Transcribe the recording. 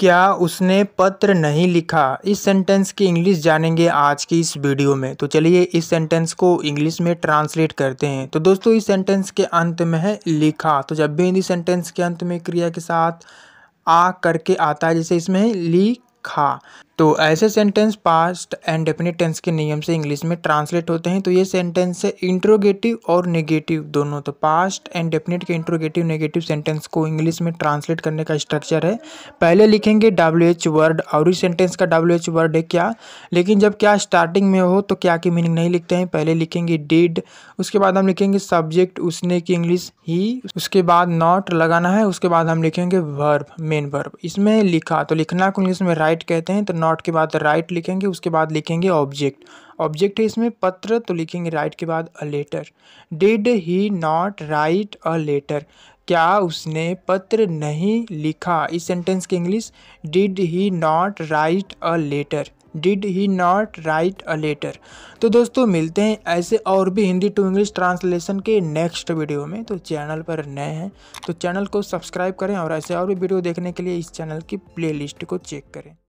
क्या उसने पत्र नहीं लिखा इस सेंटेंस की इंग्लिश जानेंगे आज की इस वीडियो में तो चलिए इस सेंटेंस को इंग्लिश में ट्रांसलेट करते हैं तो दोस्तों इस सेंटेंस के अंत में है लिखा तो जब भी हिंदी सेंटेंस के अंत में क्रिया के साथ आ करके आता है जैसे इसमें है लिखा तो ऐसे sentence past indefinite tense के नियम से इंग्लिश में ट्रांसलेट होते हैं तो ये सेंटेंस है इंट्रोगेटिव और नेगेटिव दोनों तो पास्ट एंड डेफिनेट के इंट्रोगेटिव नेगेटिव सेंटेंस को इंग्लिश में ट्रांसलेट करने का स्ट्रक्चर है पहले लिखेंगे डब्ल्यू एच वर्ड और इस सेंटेंस का डब्ल्यू एच वर्ड है क्या लेकिन जब क्या स्टार्टिंग में हो तो क्या की मीनिंग नहीं लिखते हैं पहले लिखेंगे डिड उसके बाद हम लिखेंगे सब्जेक्ट उसने की इंग्लिश ही उसके बाद नॉट लगाना है उसके बाद हम लिखेंगे वर्ब मेन वर्ब इसमें लिखा तो लिखना को इंग्लिश में राइट कहते हैं तो नॉट नॉट के बाद राइट लिखेंगे उसके बाद लिखेंगे ऑब्जेक्ट ऑब्जेक्ट है इसमें पत्र तो लिखेंगे राइट के बाद a letter did he not write a letter क्या उसने पत्र नहीं लिखा इस सेंटेंस की English did he not write a letter did he not write a letter तो दोस्तों मिलते हैं ऐसे और भी हिंदी टू इंग्लिश ट्रांसलेशन के नेक्स्ट वीडियो में तो चैनल पर नए हैं तो चैनल को सब्सक्राइब करें और ऐसे और भी वीडियो देखने के लिए इस चैनल की प्लेलिस्ट को चेक करें